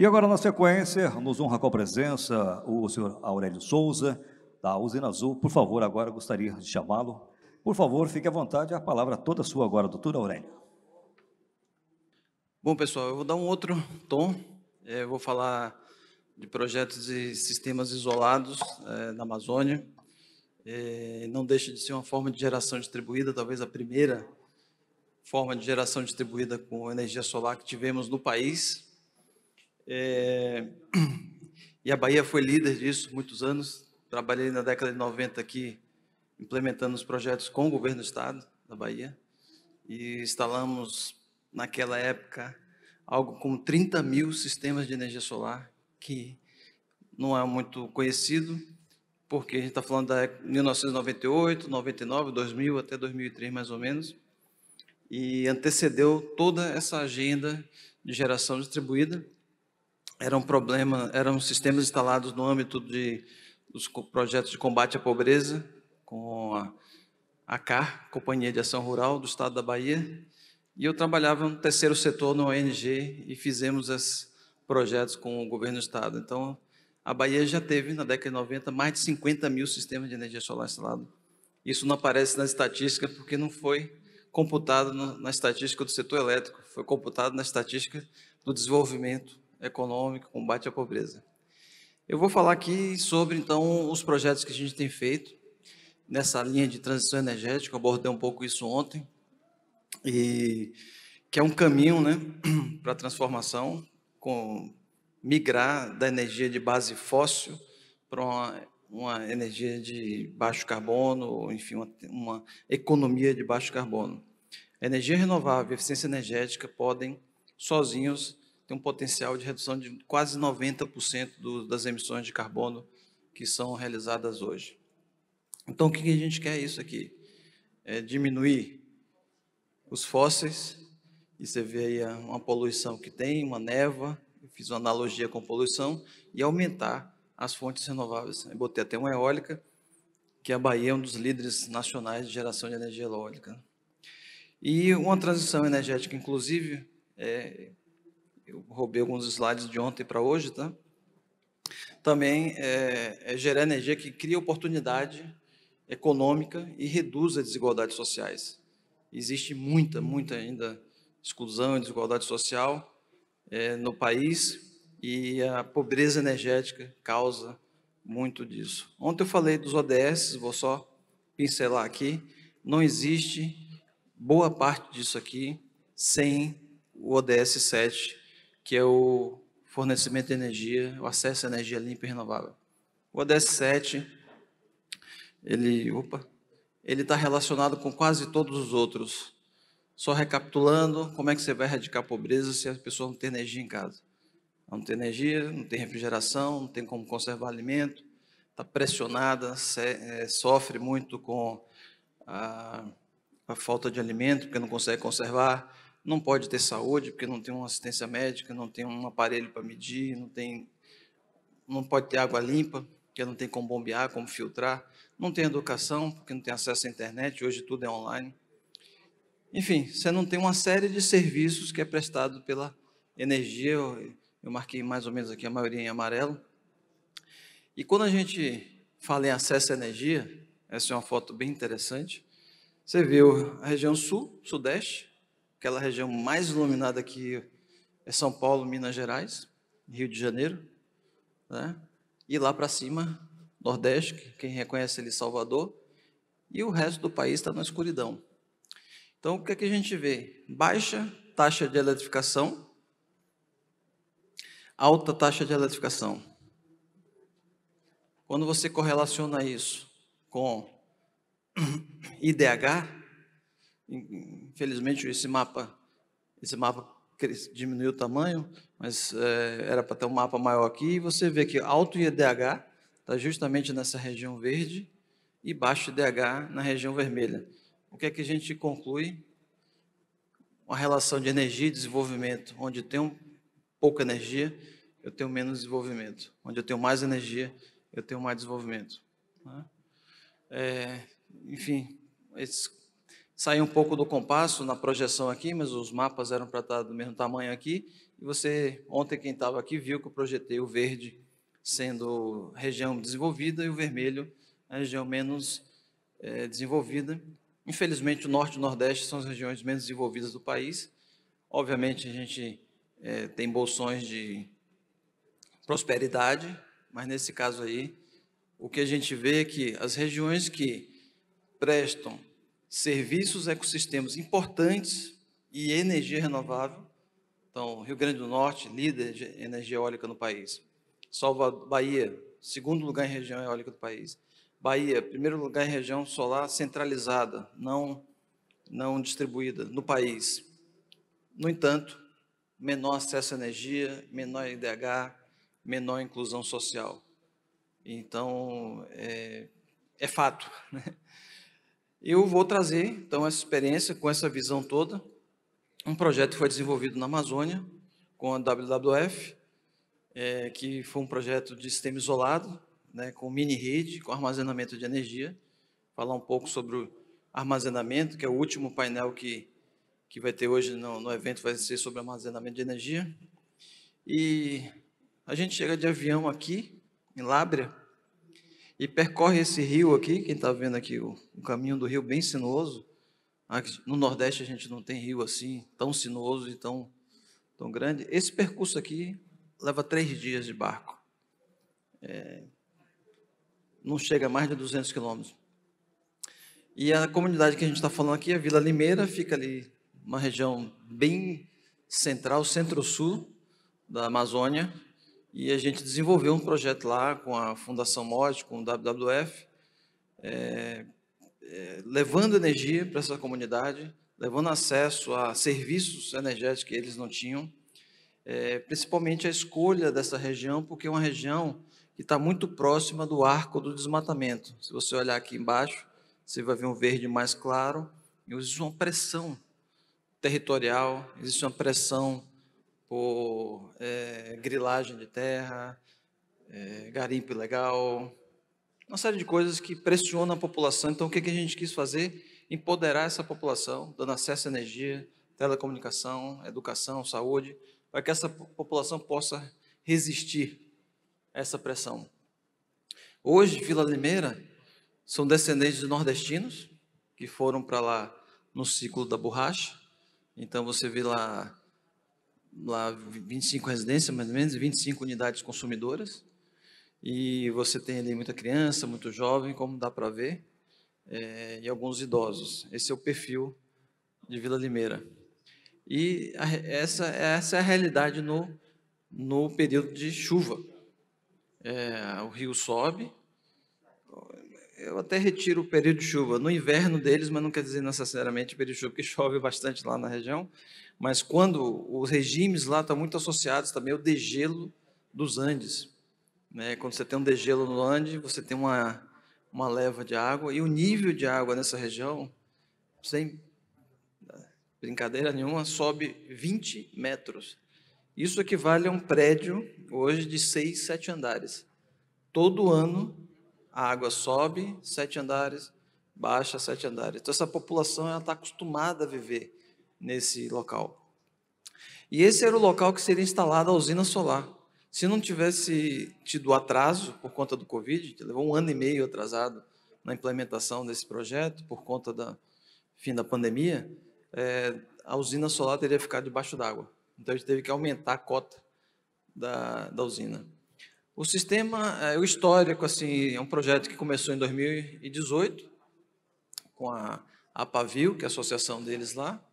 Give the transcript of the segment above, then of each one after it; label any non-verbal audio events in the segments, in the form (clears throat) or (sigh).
E agora, na sequência, nos honra com a presença o senhor Aurélio Souza, da Usina Azul. Por favor, agora gostaria de chamá-lo. Por favor, fique à vontade, a palavra toda sua agora, doutor Aurélio. Bom, pessoal, eu vou dar um outro tom. É, eu vou falar de projetos e sistemas isolados é, na Amazônia. É, não deixa de ser uma forma de geração distribuída, talvez a primeira forma de geração distribuída com energia solar que tivemos no país. É... (clears throat) E a Bahia foi líder disso muitos anos. Trabalhei na década de 90 aqui, implementando os projetos com o governo do estado da Bahia. E instalamos, naquela época, algo como 30 mil sistemas de energia solar, que não é muito conhecido, porque a gente está falando da 1998, 99, 2000 até 2003 mais ou menos, e antecedeu toda essa agenda de geração distribuída era um problema, eram sistemas instalados no âmbito de, dos projetos de combate à pobreza, com a aca Companhia de Ação Rural do Estado da Bahia, e eu trabalhava no terceiro setor na ONG e fizemos esses projetos com o governo do Estado. Então, a Bahia já teve, na década de 90, mais de 50 mil sistemas de energia solar instalados. Isso não aparece nas estatísticas porque não foi computado no, na estatística do setor elétrico, foi computado na estatística do desenvolvimento econômico, combate à pobreza. Eu vou falar aqui sobre, então, os projetos que a gente tem feito nessa linha de transição energética, eu abordei um pouco isso ontem, e que é um caminho né, (clears throat) para a transformação, com migrar da energia de base fóssil para uma, uma energia de baixo carbono, enfim, uma, uma economia de baixo carbono. Energia renovável e eficiência energética podem, sozinhos, tem um potencial de redução de quase 90% do, das emissões de carbono que são realizadas hoje. Então, o que a gente quer isso aqui? É diminuir os fósseis, e você vê aí uma poluição que tem, uma neva, fiz uma analogia com poluição, e aumentar as fontes renováveis. Eu botei até uma eólica, que a Bahia é um dos líderes nacionais de geração de energia eólica. Né? E uma transição energética, inclusive, é, eu roubei alguns slides de ontem para hoje, tá? Também é, é gerar energia que cria oportunidade econômica e reduz as desigualdades sociais. Existe muita, muita ainda exclusão e desigualdade social é, no país e a pobreza energética causa muito disso. Ontem eu falei dos ODS, vou só pincelar aqui. Não existe boa parte disso aqui sem o ODS 7 que é o fornecimento de energia, o acesso à energia limpa e renovável. O ODS 7, ele, opa, ele está relacionado com quase todos os outros. Só recapitulando, como é que você vai erradicar a pobreza se a pessoa não tem energia em casa? Não tem energia, não tem refrigeração, não tem como conservar alimento, está pressionada, é, sofre muito com a, a falta de alimento, porque não consegue conservar, não pode ter saúde, porque não tem uma assistência médica, não tem um aparelho para medir, não tem não pode ter água limpa, porque não tem como bombear, como filtrar, não tem educação, porque não tem acesso à internet, hoje tudo é online. Enfim, você não tem uma série de serviços que é prestado pela energia, eu, eu marquei mais ou menos aqui a maioria em amarelo. E quando a gente fala em acesso à energia, essa é uma foto bem interessante, você vê a região sul, sudeste, aquela região mais iluminada aqui é São Paulo, Minas Gerais, Rio de Janeiro, né? E lá para cima, Nordeste, quem reconhece ali Salvador, e o resto do país está na escuridão. Então, o que, é que a gente vê? Baixa taxa de eletrificação, alta taxa de eletrificação. Quando você correlaciona isso com (clears throat) IDH, Infelizmente, esse mapa, esse mapa diminuiu o tamanho, mas é, era para ter um mapa maior aqui. E você vê que alto IDH está justamente nessa região verde e baixo IDH na região vermelha. O que é que a gente conclui? Uma relação de energia e desenvolvimento, onde tem pouca energia, eu tenho menos desenvolvimento. Onde eu tenho mais energia, eu tenho mais desenvolvimento. Né? É, enfim, esses sair um pouco do compasso na projeção aqui, mas os mapas eram para estar tá do mesmo tamanho aqui. E você, ontem quem estava aqui, viu que eu projetei o verde sendo região desenvolvida e o vermelho a região menos é, desenvolvida. Infelizmente, o norte e o nordeste são as regiões menos desenvolvidas do país. Obviamente, a gente é, tem bolsões de prosperidade, mas nesse caso aí, o que a gente vê é que as regiões que prestam serviços, ecossistemas importantes e energia renovável. Então, Rio Grande do Norte, líder de energia eólica no país. Salvador, Bahia, segundo lugar em região eólica do país. Bahia, primeiro lugar em região solar centralizada, não, não distribuída no país. No entanto, menor acesso à energia, menor IDH, menor inclusão social. Então, é, é fato. Né? Eu vou trazer, então, essa experiência com essa visão toda. Um projeto que foi desenvolvido na Amazônia, com a WWF, é, que foi um projeto de sistema isolado, né, com mini rede, com armazenamento de energia. Falar um pouco sobre o armazenamento, que é o último painel que, que vai ter hoje no, no evento, vai ser sobre armazenamento de energia. E a gente chega de avião aqui, em Lábrea, e percorre esse rio aqui, quem está vendo aqui o, o, caminho do rio bem sinuoso. no Nordeste a gente não tem rio assim, tão sinuoso e tão, tão grande. Esse percurso aqui leva três dias de barco. É, não chega a mais de 200 quilômetros. E a comunidade que a gente está falando aqui, a Vila Limeira, fica ali uma região bem central, centro-sul da Amazônia, e a gente desenvolveu um projeto lá com a Fundação Mod, com o WWF, é, é, levando energia para essa comunidade, levando acesso a serviços energéticos que eles não tinham, é, principalmente a escolha dessa região, porque é uma região que está muito próxima do arco do desmatamento. Se você olhar aqui embaixo, você vai ver um verde mais claro, e existe uma pressão territorial, existe uma pressão por é, grilagem de terra, é, garimpo ilegal, uma série de coisas que pressionam a população. Então, o que, que a gente quis fazer? Empoderar essa população, dando acesso à energia, telecomunicação, educação, saúde, para que essa população possa resistir a essa pressão. Hoje, Vila Limeira são descendentes de nordestinos que foram para lá no ciclo da borracha. Então, você vê lá lá 25 residências, mais ou menos, e 25 unidades consumidoras. E você tem ali muita criança, muito jovem, como dá para ver, é, e alguns idosos. Esse é o perfil de Vila Limeira. E a, essa, essa é a realidade no, no período de chuva. É, o rio sobe, eu até retiro o período de chuva no inverno deles, mas não quer dizer necessariamente período de chuva, porque (laughs) chove bastante lá na região. Mas quando os regimes lá estão muito associados também ao degelo dos Andes. Né? Quando você tem um degelo no Andes, você tem uma, uma leva de água, e o nível de água nessa região, sem né, brincadeira nenhuma, sobe 20 metros. Isso equivale a um prédio hoje de 6, 7 andares. Todo ano a água sobe sete andares, baixa sete andares. Então, essa população está acostumada a viver nesse local. E esse era o local que seria instalada a usina solar. Se não tivesse tido atraso por conta do Covid, levou um ano e meio atrasado na implementação desse projeto, por conta da fim da pandemia, é, a usina solar teria ficado debaixo d'água. Então, a gente teve que aumentar a cota da, da usina. O sistema, é, o histórico, assim, é um projeto que começou em 2018 com a, a que é a associação deles lá.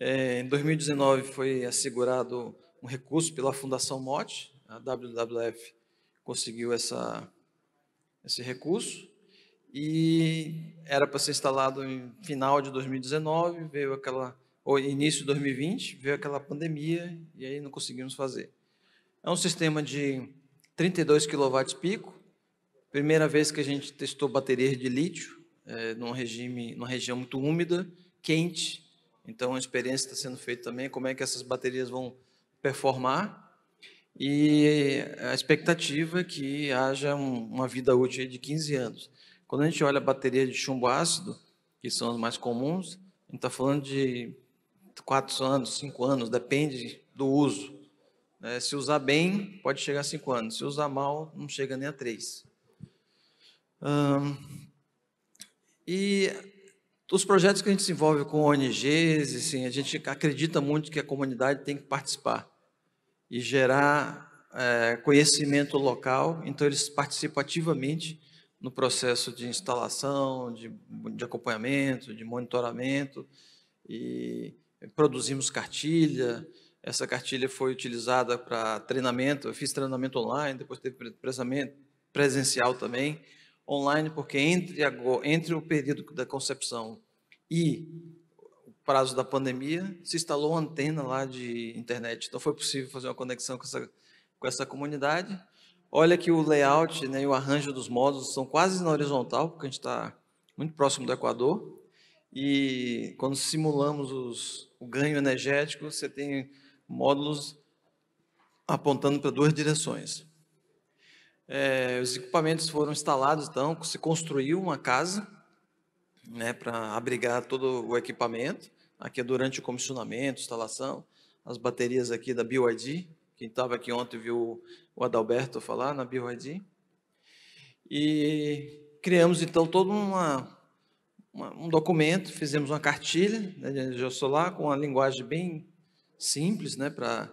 É, em 2019 foi assegurado um recurso pela Fundação Mote, a WWF conseguiu essa, esse recurso e era para ser instalado em final de 2019, veio aquela ou início de 2020, veio aquela pandemia e aí não conseguimos fazer. É um sistema de 32 kW pico. Primeira vez que a gente testou baterias de lítio, é, num regime, numa região muito úmida, quente. Então a experiência está sendo feita também, como é que essas baterias vão performar. E a expectativa é que haja um, uma vida útil de 15 anos. Quando a gente olha a bateria de chumbo ácido, que são as mais comuns, a gente está falando de 4 anos, 5 anos, depende do uso. É, se usar bem, pode chegar a cinco anos. Se usar mal, não chega nem a três. Hum, e os projetos que a gente desenvolve com ONGs, assim, a gente acredita muito que a comunidade tem que participar e gerar é, conhecimento local, então eles participam ativamente no processo de instalação, de, de acompanhamento, de monitoramento, e produzimos cartilha, essa cartilha foi utilizada para treinamento. Eu fiz treinamento online, depois teve presencial também. Online, porque entre, agora, entre o período da concepção e o prazo da pandemia, se instalou uma antena lá de internet. Então, foi possível fazer uma conexão com essa, com essa comunidade. Olha que o layout né, e o arranjo dos módulos são quase na horizontal, porque a gente está muito próximo do Equador. E quando simulamos os, o ganho energético, você tem módulos apontando para duas direções. É, os equipamentos foram instalados, então se construiu uma casa né, para abrigar todo o equipamento. Aqui é durante o comissionamento, instalação, as baterias aqui da BioID. Quem estava aqui ontem viu o Adalberto falar na BioID. E criamos então todo uma, uma, um documento, fizemos uma cartilha né, de solar com uma linguagem bem simples né, para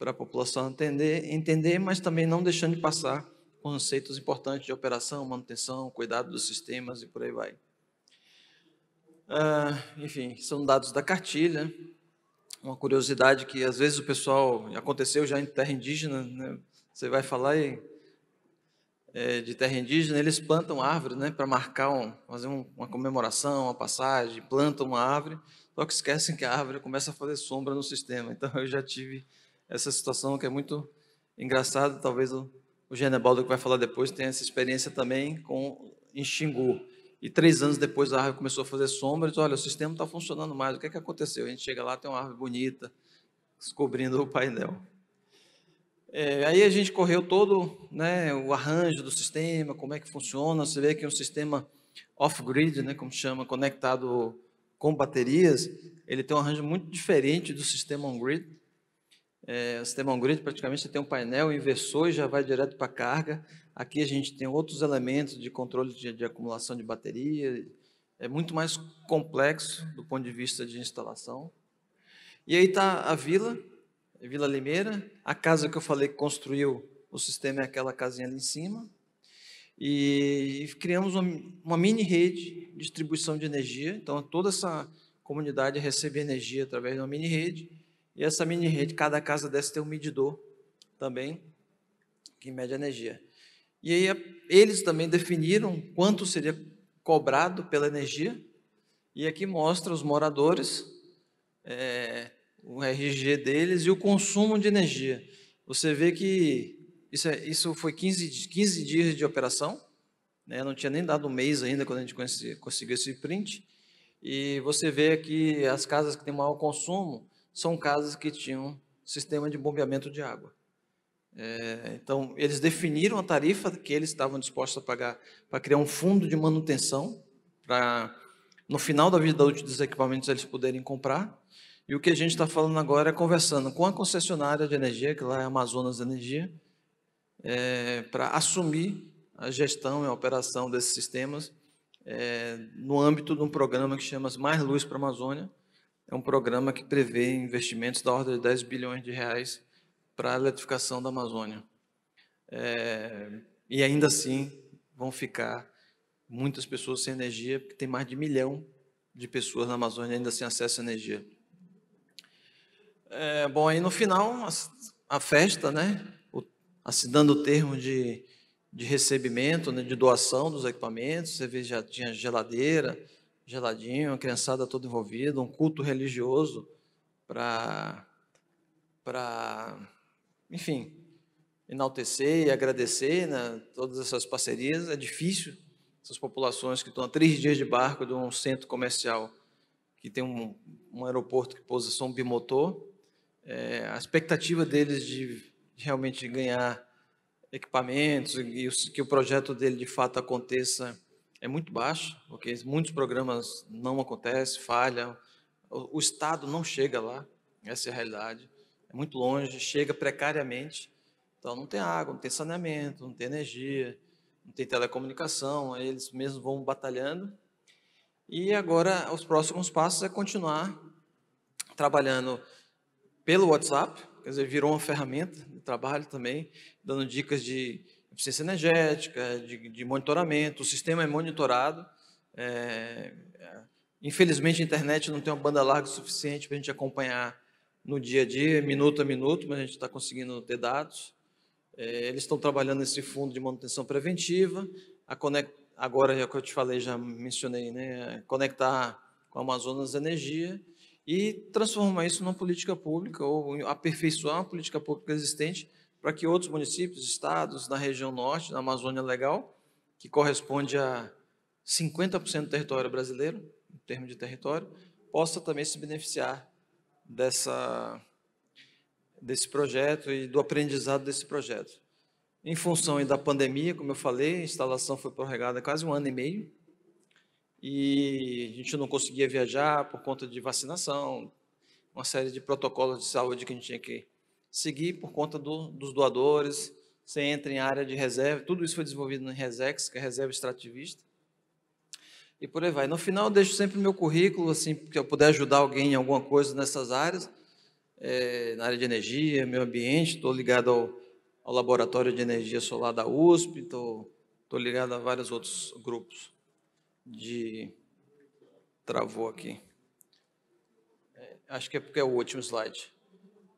a população entender, entender, mas também não deixando de passar conceitos importantes de operação, manutenção, cuidado dos sistemas e por aí vai. Ah, enfim, são dados da cartilha. Uma curiosidade que às vezes o pessoal aconteceu já em terra indígena, né? você vai falar e, é, de terra indígena, eles plantam árvore né, para marcar, um, fazer um, uma comemoração, uma passagem, plantam uma árvore, só que esquecem que a árvore começa a fazer sombra no sistema. Então eu já tive essa situação que é muito engraçada. Talvez o, o Genebaldo, que vai falar depois, tenha essa experiência também com em Xingu. E três anos depois a árvore começou a fazer sombra. E olha, o sistema está funcionando mais. O que é que aconteceu? A gente chega lá, tem uma árvore bonita, descobrindo o painel. É, aí a gente correu todo né, o arranjo do sistema, como é que funciona. Você vê que é um sistema off-grid, né, como chama, conectado com baterias, ele tem um arranjo muito diferente do sistema on-grid. É, o sistema on-grid praticamente você tem um painel inversor e já vai direto para a carga. Aqui a gente tem outros elementos de controle de, de acumulação de bateria. É muito mais complexo do ponto de vista de instalação. E aí está a vila, Vila Limeira. A casa que eu falei que construiu o sistema é aquela casinha ali em cima e criamos uma, mini rede de distribuição de energia. Então, toda essa comunidade recebe energia através de uma mini rede. E essa mini rede, cada casa dessa tem um medidor também, que mede a energia. E aí, eles também definiram quanto seria cobrado pela energia. E aqui mostra os moradores, é, o RG deles e o consumo de energia. Você vê que isso, é, isso foi 15, 15 dias de operação, né? não tinha nem dado um mês ainda quando a gente conseguiu esse print. E você vê que as casas que têm maior consumo são casas que tinham sistema de bombeamento de água. É, então, eles definiram a tarifa que eles estavam dispostos a pagar para criar um fundo de manutenção, para no final da vida útil dos equipamentos eles poderem comprar. E o que a gente está falando agora é conversando com a concessionária de energia, que lá é a Amazonas Energia, é, eh, para assumir a gestão e a operação desses sistemas é, no âmbito de um programa que chama Mais Luz para a Amazônia. É um programa que prevê investimentos da ordem de 10 bilhões de reais para a eletrificação da Amazônia. É, e ainda assim vão ficar muitas pessoas sem energia, porque tem mais de um milhão de pessoas na Amazônia ainda sem acesso à energia. É, bom, aí no final, a, a festa, né? assinando o termo de, de recebimento, né, de doação dos equipamentos. Você vê já tinha geladeira, geladinho, a criançada toda envolvida, um culto religioso para, para, enfim, enaltecer e agradecer né, todas essas parcerias. É difícil essas populações que estão a três dias de barco de um centro comercial que tem um, um aeroporto que pousa um bimotor. É, a expectativa deles de realmente ganhar equipamentos e que o projeto dele de fato aconteça é muito baixo, porque muitos programas não acontecem, falham, o Estado não chega lá, essa é a realidade, é muito longe, chega precariamente, então não tem água, não tem saneamento, não tem energia, não tem telecomunicação, aí eles mesmos vão batalhando. E agora os próximos passos é continuar trabalhando pelo WhatsApp, quer dizer, virou uma ferramenta trabalho também, dando dicas de eficiência energética, de, de monitoramento. O sistema é monitorado. É, infelizmente, a internet não tem uma banda larga suficiente para a gente acompanhar no dia a dia, minuto a minuto, mas a gente está conseguindo ter dados. É, eles estão trabalhando nesse fundo de manutenção preventiva. A Conect, agora, já é que eu te falei, já mencionei, né, conectar com a Amazonas Energia e transformar isso numa política pública ou aperfeiçoar uma política pública existente para que outros municípios, estados, na região norte, na Amazônia Legal, que corresponde a 50% do território brasileiro, em termos de território, possa também se beneficiar dessa, desse projeto e do aprendizado desse projeto. Em função da pandemia, como eu falei, a instalação foi prorrogada quase um ano e meio, e a gente não conseguia viajar por conta de vacinação, uma série de protocolos de saúde que a gente tinha que seguir por conta do, dos doadores. Você entra em área de reserva, tudo isso foi desenvolvido no Resex, que é a reserva extrativista. E por aí vai. No final, eu deixo sempre meu currículo, assim, que eu puder ajudar alguém em alguma coisa nessas áreas, é, na área de energia, meio ambiente. Estou ligado ao, ao Laboratório de Energia Solar da USP, estou ligado a vários outros grupos de. Travou aqui. É, acho que é porque é o último slide.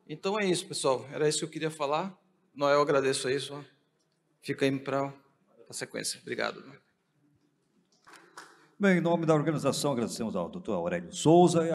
Então é isso, pessoal. Era isso que eu queria falar. Noel, agradeço isso. Fica aí para a sequência. Obrigado. Né? Bem, em nome da organização, agradecemos ao doutor Aurélio Souza.